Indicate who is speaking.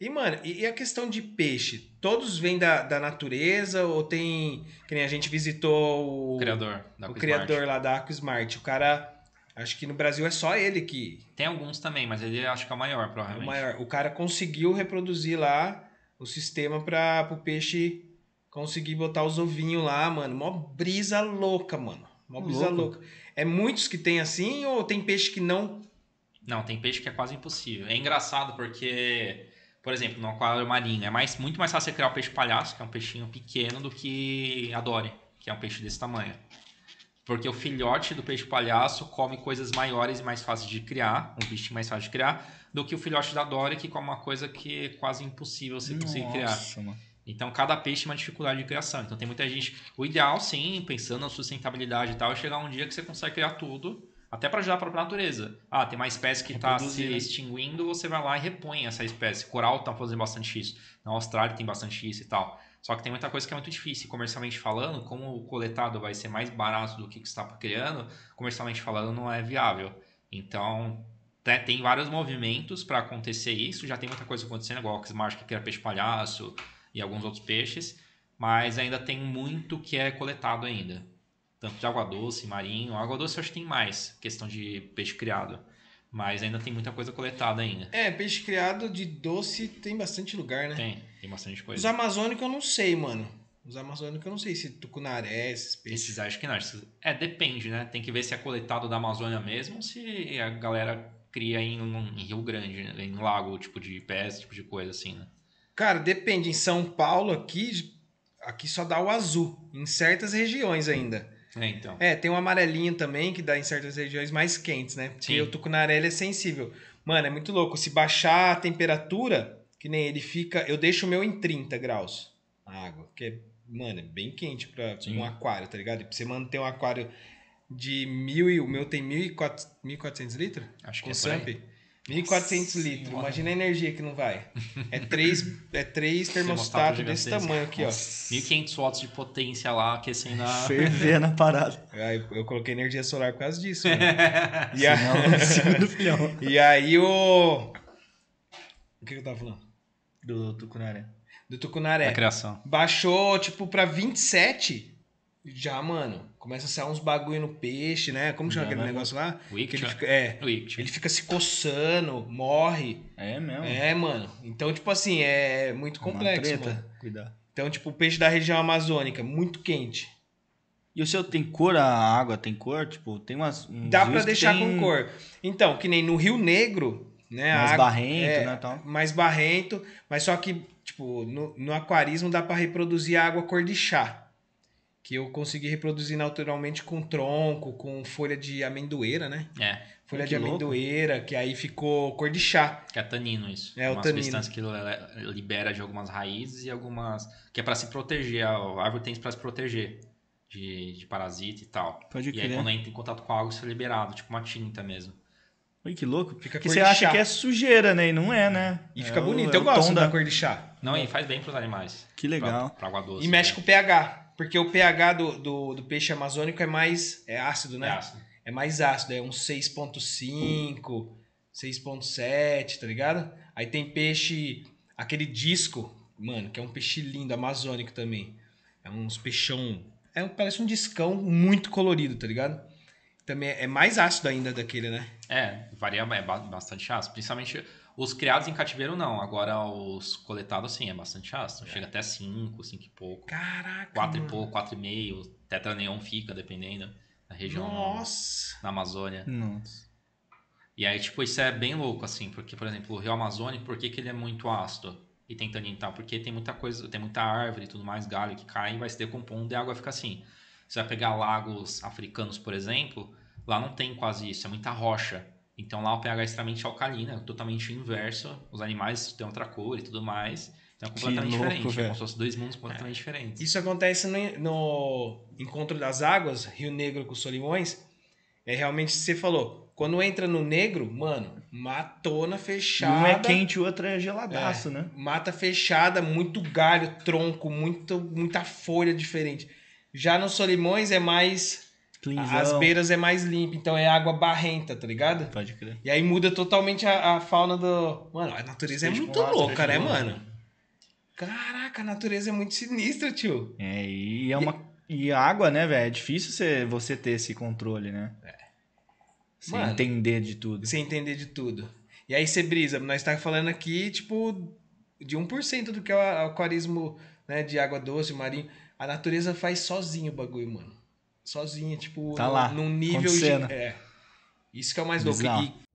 Speaker 1: E, mano, e, a questão de peixe? Todos vêm da, da natureza ou tem. Que nem a gente visitou o. Criador, o criador lá da Aquasmart. O cara.
Speaker 2: Acho que no Brasil é só ele que. Tem alguns também, mas ele acho que é o maior, provavelmente. É o maior. O
Speaker 1: cara conseguiu reproduzir lá o sistema para o peixe conseguir botar os ovinhos lá, mano. Mó brisa louca, mano. Mó brisa Louco. louca. É muitos que
Speaker 2: tem assim ou tem peixe que não. Não, tem peixe que é quase impossível. É engraçado porque por exemplo, no aquário marinho, é mais, muito mais fácil você criar o um peixe palhaço, que é um peixinho pequeno, do que a Dory, que é um peixe desse tamanho. Porque o filhote do peixe palhaço come coisas maiores e mais fáceis de criar, um bicho mais fácil de criar, do que o filhote da Dory, que come uma coisa que é quase impossível você conseguir criar. Então, cada peixe tem uma dificuldade de criação. Então, tem muita gente. O ideal, sim, pensando na sustentabilidade e tal, é chegar um dia que você consegue criar tudo até para ajudar a própria natureza. Ah, tem uma espécie que está se né? extinguindo, você vai lá e repõe essa espécie. Coral tá fazendo bastante isso. Na Austrália tem bastante isso e tal. Só que tem muita coisa que é muito difícil. Comercialmente falando, como o coletado vai ser mais barato do que, que está criando, comercialmente falando, não é viável. Então, né, tem vários movimentos para acontecer isso. Já tem muita coisa acontecendo, igual a Oxmarsh que cria peixe palhaço e alguns outros peixes. Mas ainda tem muito que é coletado ainda tanto de água doce, marinho. Água doce eu acho que tem mais, questão de peixe criado. Mas ainda tem muita coisa coletada ainda.
Speaker 1: É, peixe criado de doce tem bastante lugar, né? Tem,
Speaker 2: tem bastante coisa. Os
Speaker 1: amazônicos eu não sei, mano. Os amazônicos eu não sei se tucunaré,
Speaker 2: esses peixes. Esses acho que não. É, depende, né? Tem que ver se é coletado da Amazônia mesmo ou se a galera cria em, em Rio Grande, né? em lago, tipo de pés, tipo de coisa assim, né?
Speaker 1: Cara, depende. Em São Paulo aqui, aqui só dá o azul. Em certas regiões ainda. É, então. É, tem um amarelinho também que dá em certas regiões mais quentes, né? Porque Sim. o areia é sensível. Mano, é muito louco. Se baixar a temperatura, que nem ele fica. Eu deixo o meu em 30 graus a água, que é, mano, é bem quente para um aquário, tá ligado? E pra você manter um aquário de mil e. O meu tem 1.400 litros? Acho que com é. Samp. 1.400 litros. Imagina a energia que
Speaker 2: não vai. É três, é três termostatos desse tamanho aqui, ó. 1.500 watts de potência lá aquecendo a. Fervendo
Speaker 1: a parada. Aí, eu coloquei energia solar por causa disso. Né? e, a... e aí o. O que, que eu tava falando? Do Tucunaré. Do Tucunaré. Da criação. Baixou, tipo, pra 27. Já, mano. Começa a sair uns bagulho no peixe, né? Como chama Já, aquele né? negócio lá? Wicked. Que ele fica, é. Ele fica se coçando, morre. É mesmo? É, mano. Então, tipo assim, é muito complexo, mano. Cuidado. Então, tipo, o peixe da região amazônica, muito quente.
Speaker 2: E o seu tem cor, a água tem cor? Tipo, tem umas. Dá pra deixar tem... com cor.
Speaker 1: Então, que nem no Rio Negro, né? Mais água, barrento, é, né? Tal. Mais barrento, mas só que, tipo, no, no aquarismo dá para reproduzir a água cor de chá que eu consegui reproduzir naturalmente com tronco, com folha de amendoeira,
Speaker 2: né? É. Folha hum, que de louco.
Speaker 1: amendoeira, que aí ficou cor de chá.
Speaker 2: Que é tanino isso. É, Uma o tanino. substância que libera de algumas raízes e algumas... Que é para se proteger, a árvore tem isso para se proteger. De, de, parasita e tal. Pode crer. E aí quando entra em contato com algo, isso é liberado, tipo uma tinta mesmo. Ui, que louco. Fica que você acha que é
Speaker 1: sujeira, né? E não é, né? E é fica o, bonito. É eu gosto da... da cor de
Speaker 2: chá. Não, e faz bem para os animais. Que legal. Para água doce. E mexe né? com o
Speaker 1: pH. Porque o pH do, do, do peixe amazônico é mais é ácido, né? É, ácido. é mais ácido, é um 6.5, 6.7, tá ligado? Aí tem peixe, aquele disco, mano, que é um peixe lindo, amazônico também. É uns peixão, é, parece um discão muito colorido, tá ligado? Também é, é mais
Speaker 2: ácido ainda daquele, né? É, varia é bastante ácido, principalmente os criados em cativeiro não, agora os coletados sim, é bastante ácido. É. Chega até 5, 5 e pouco. Caraca! 4 e pouco, 4 e meio. Tetra neon fica, dependendo da região. Nossa! Na Amazônia. Nossa. E aí, tipo, isso é bem louco, assim, porque, por exemplo, o Rio Amazônico, por que, que ele é muito ácido? E tem tanino e tal? Porque tem muita coisa, tem muita árvore e tudo mais, galho que cai e vai se decompondo e a água fica assim. Você vai pegar lagos africanos, por exemplo, lá não tem quase isso, é muita rocha. Então lá o pH é extremamente alcalino, é totalmente inverso. Os animais têm outra cor e tudo mais. Então é completamente louco, diferente. Véio. É como se fossem dois mundos completamente é. diferentes.
Speaker 1: Isso acontece no, no, Encontro das Águas, Rio Negro com Solimões. É realmente você falou. Quando entra no negro, mano, matona fechada. Um é quente, o outro é geladaço, é, né? Mata fechada, muito galho, tronco, muito, muita folha diferente. Já no Solimões é mais Cleanzão. As beiras é mais limpa, então é água barrenta, tá ligado? Pode crer. E aí muda totalmente a, a fauna do. Mano, a natureza é muito louca, né, mano? Caraca, a natureza é muito sinistra, tio.
Speaker 2: É, e é uma. E, e água, né, velho? É difícil você, você ter esse controle, né? É.
Speaker 1: Sem mano, entender de tudo. Você entender de tudo. E aí você brisa, nós tá falando aqui, tipo, de 1% do que é o aquarismo né, de água doce, marinho. A natureza faz sozinho o bagulho, mano sozinha, tipo, tá num, lá, num nível. De, é. Isso que é o mais louco. E